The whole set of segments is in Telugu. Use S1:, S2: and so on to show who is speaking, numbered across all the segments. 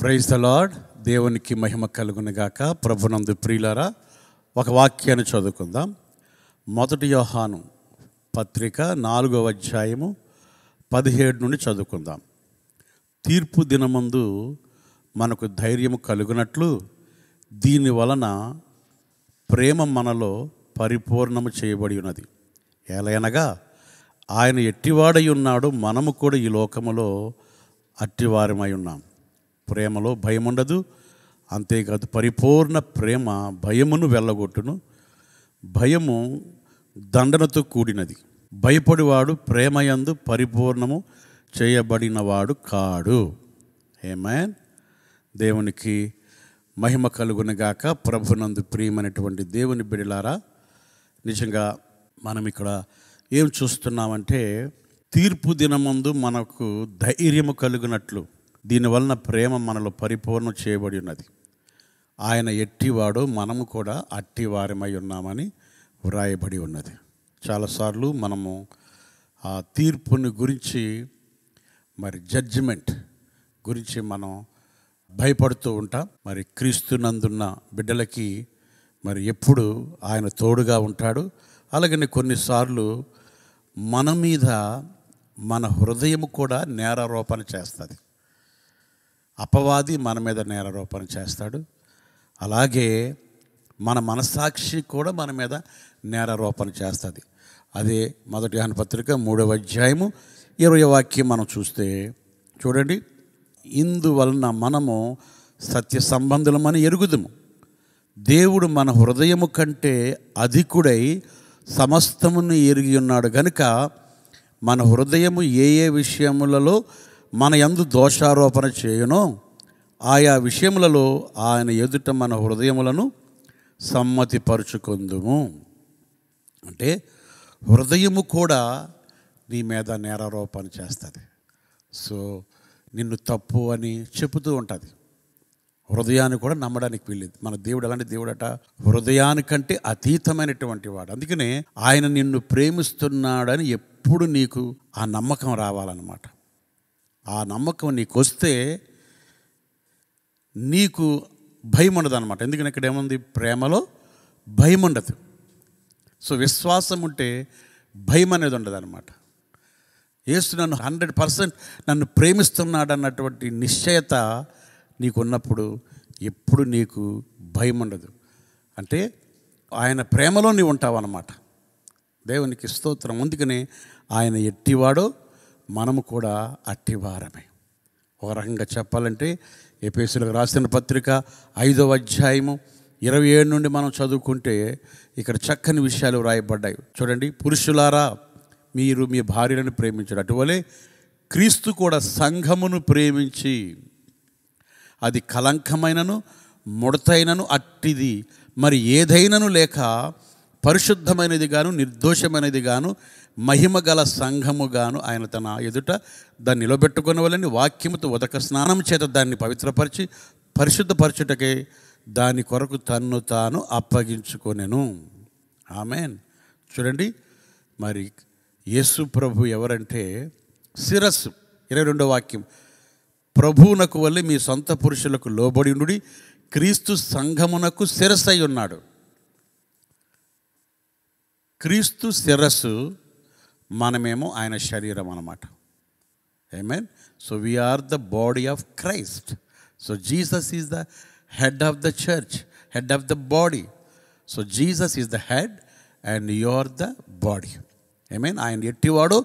S1: ప్రైజ్ ద లాడ్ దేవునికి మహిమ కలుగునిగాక ప్రభునందు ప్రియులరా ఒక వాక్యాన్ని చదువుకుందాం మొదటి యోహాను పత్రిక నాలుగవ అధ్యాయము పదిహేడు నుండి చదువుకుందాం తీర్పు దినమందు మనకు ధైర్యం కలుగునట్లు దీని వలన ప్రేమ మనలో పరిపూర్ణము చేయబడి ఉన్నది ఎలయనగా ఆయన ఎట్టివాడై ఉన్నాడు మనము కూడా ఈ లోకములో అట్టివారమై ఉన్నాం ప్రేమలో భయం ఉండదు అంతేకాదు పరిపూర్ణ ప్రేమ భయమును వెళ్ళగొట్టును భయము దండనతో కూడినది భయపడివాడు ప్రేమయందు పరిపూర్ణము చేయబడినవాడు కాడు ఏమైన్ దేవునికి మహిమ కలుగునగాక ప్రభునందు ప్రియమైనటువంటి దేవుని బిడిలారా నిజంగా మనం ఇక్కడ ఏం చూస్తున్నామంటే తీర్పు దినమందు మనకు ధైర్యము కలిగినట్లు దీనివలన ప్రేమ మనలో పరిపూర్ణం చేయబడి ఉన్నది ఆయన ఎట్టివాడు మనము కూడా అట్టివారమై ఉన్నామని వ్రాయబడి ఉన్నది చాలాసార్లు మనము ఆ తీర్పుని గురించి మరి జడ్జిమెంట్ గురించి మనం భయపడుతూ ఉంటాం మరి క్రీస్తు నందున్న బిడ్డలకి మరి ఎప్పుడు ఆయన తోడుగా ఉంటాడు అలాగనే కొన్నిసార్లు మన మీద మన హృదయం కూడా నేరారోపణ చేస్తుంది అపవాది మన మీద నేరారోపణ చేస్తాడు అలాగే మన మనస్సాక్షి కూడా మన మీద నేరారోపణ చేస్తుంది అదే మొదటి యోహాను పత్రిక మూడవ అధ్యాయము ఇరవై వాక్యం మనం చూస్తే చూడండి ఇందువలన మనము సత్య సంబంధులమని ఎరుగుదము దేవుడు మన హృదయము కంటే అధికుడై సమస్తమును ఎరిగి ఉన్నాడు కనుక మన హృదయము ఏ ఏ విషయములలో మన ఎందు దోషారోపణ చేయను ఆయా విషయములలో ఆయన ఎదుట మన హృదయములను సమ్మతిపరుచుకుందుము అంటే హృదయము కూడా నీ మీద నేరారోపణ చేస్తుంది సో నిన్ను తప్పు అని చెబుతూ ఉంటుంది హృదయాన్ని కూడా నమ్మడానికి వీల్లేదు మన దేవుడు అలాంటి దేవుడట హృదయానికంటే అతీతమైనటువంటి వాడు అందుకనే ఆయన నిన్ను ప్రేమిస్తున్నాడని ఎప్పుడు నీకు ఆ నమ్మకం రావాలన్నమాట ఆ నమ్మకం నీకు వస్తే నీకు భయం ఉండదు అనమాట ఎందుకంటే ఇక్కడ ఏముంది ప్రేమలో భయం ఉండదు సో విశ్వాసం ఉంటే భయం అనేది ఉండదు అనమాట యేసు నన్ను హండ్రెడ్ పర్సెంట్ నన్ను ప్రేమిస్తున్నాడు అన్నటువంటి నిశ్చయత నీకున్నప్పుడు ఎప్పుడు నీకు భయం ఉండదు అంటే ఆయన ప్రేమలో నీవు ఉంటావు అనమాట దేవునికి స్తోత్రం అందుకనే ఆయన ఎట్టివాడో మనము కూడా అట్టివారమే ఒక రకంగా చెప్పాలంటే ఎపిఎస్సీలకు రాసిన పత్రిక ఐదవ అధ్యాయము ఇరవై ఏడు నుండి మనం చదువుకుంటే ఇక్కడ చక్కని విషయాలు రాయబడ్డాయి చూడండి పురుషులారా మీరు మీ భార్యలను ప్రేమించడం అటువలే క్రీస్తు కూడా సంఘమును ప్రేమించి అది కలంకమైనను ముడతైనను అట్టిది మరి ఏదైనను లేక పరిశుద్ధమైనది గాను నిర్దోషమైనది గాను మహిమ గల సంఘము గాను ఆయన తన ఎదుట దాన్ని నిలబెట్టుకునవలని వాక్యముతో ఉదక స్నానం చేత దాన్ని పవిత్రపరిచి పరిశుద్ధపరచుటకే దాని కొరకు తన్ను తాను అప్పగించుకొనెను ఆమెన్ చూడండి మరి యేసు ప్రభు ఎవరంటే శిరస్సు ఇరవై రెండో వాక్యం ప్రభువునకు వల్లే మీ సొంత పురుషులకు లోబడి క్రీస్తు సంఘమునకు శిరస్సు ఉన్నాడు క్రీస్తు శిరస్సు మనమేమో ఆయన శరీరం అనమాట mean so we are the body of Christ so Jesus is the head of the church head of the body so Jesus is the head and you are the body mean ఆయన ఎట్టివాడు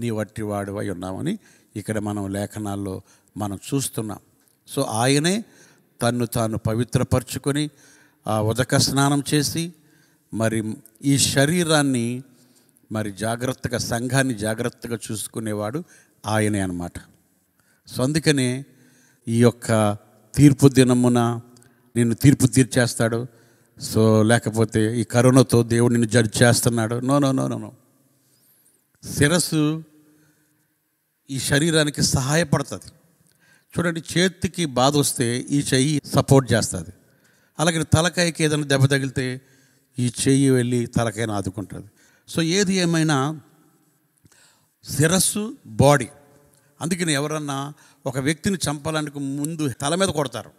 S1: నీ వట్టివాడు అయి ఉన్నామని ఇక్కడ మనం లేఖనాల్లో మనం చూస్తున్నాం సో ఆయనే తన్ను తాను పవిత్రపరుచుకొని ఉదక స్నానం చేసి మరి ఈ శరీరాన్ని మరి జాగ్రత్తగా సంఘాన్ని జాగ్రత్తగా చూసుకునేవాడు ఆయనే అనమాట సో అందుకనే ఈ యొక్క తీర్పు దినమున నేను తీర్పు తీర్చేస్తాడు సో లేకపోతే ఈ కరోనాతో దేవుడు నిన్ను జడ్జ్ చేస్తున్నాడు no no no no no శిరస్సు ఈ శరీరానికి సహాయపడుతుంది చూడండి చేతికి బాధ వస్తే ఈ చెయ్యి సపోర్ట్ చేస్తుంది అలాగే తలకాయకి ఏదైనా దెబ్బ తగిలితే ఈ చెయ్యి వెళ్ళి తలకైనా ఆదుకుంటుంది సో ఏది ఏమైనా శిరస్సు బాడీ అందుకని ఎవరన్నా ఒక వ్యక్తిని చంపాలంటే ముందు తల మీద కొడతారు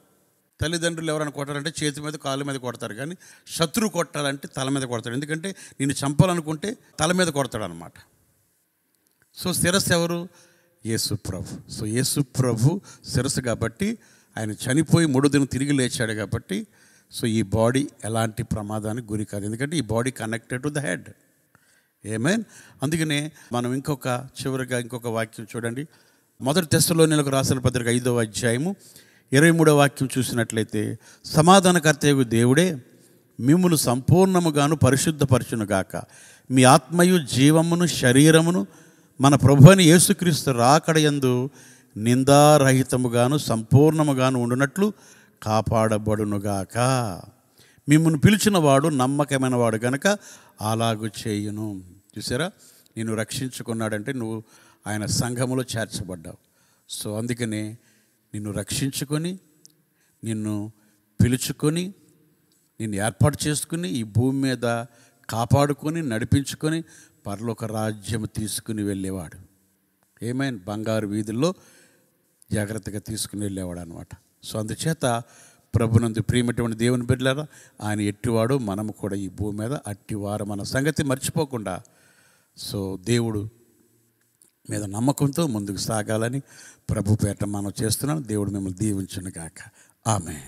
S1: తల్లిదండ్రులు ఎవరైనా కొట్టాలంటే చేతి మీద కాళ్ళ మీద కొడతారు కానీ శత్రువు కొట్టాలంటే తల మీద కొడతాడు ఎందుకంటే నేను చంపాలనుకుంటే తల మీద కొడతాడు అనమాట సో శిరస్సు ఎవరు యేసు ప్రభు సో యేసు ప్రభు శిరస్సు కాబట్టి ఆయన చనిపోయి మూడు దినం తిరిగి లేచాడు కాబట్టి సో ఈ బాడీ ఎలాంటి ప్రమాదానికి గురి కాదు ఎందుకంటే ఈ body connected to the head ఏమైన్ అందుకనే మనం ఇంకొక చివరిగా ఇంకొక వాక్యం చూడండి మొదటి నెలకు రాసిన పత్రిక ఐదవ అధ్యాయము ఇరవై మూడో వాక్యం చూసినట్లయితే సమాధానకర్త దేవుడే మిమ్మును సంపూర్ణముగాను పరిశుద్ధపరచునుగాక మీ ఆత్మయు జీవమును శరీరమును మన ప్రభు అని యేసుక్రీస్తు రాకడయందు నిందారహితముగాను సంపూర్ణముగాను ఉండునట్లు కాపాడబడునుగాక మిమ్మల్ని పిలిచినవాడు నమ్మకమైన వాడు కనుక అలాగు చేయును చూసారా నేను రక్షించుకున్నాడంటే నువ్వు ఆయన సంఘములో చేర్చబడ్డావు సో అందుకనే నిన్ను రక్షించుకొని నిన్ను పిలుచుకొని నిన్ను ఏర్పాటు చేసుకుని ఈ భూమి మీద కాపాడుకొని నడిపించుకొని పర్లోక రాజ్యం తీసుకుని వెళ్ళేవాడు ఏమైనా బంగారు వీధుల్లో జాగ్రత్తగా తీసుకుని వెళ్ళేవాడు అనమాట సో అందుచేత ప్రభునందు ప్రియమటువంటి దేవుని బిడ్డలారా ఆయన ఎట్టివాడు మనము కూడా ఈ భూమి మీద అట్టివారు మన సంగతి మర్చిపోకుండా సో దేవుడు మీద నమ్మకంతో ముందుకు సాగాలని ప్రభు పేట మనం చేస్తున్నాం దేవుడు మిమ్మల్ని దీవించును గాక ఆమె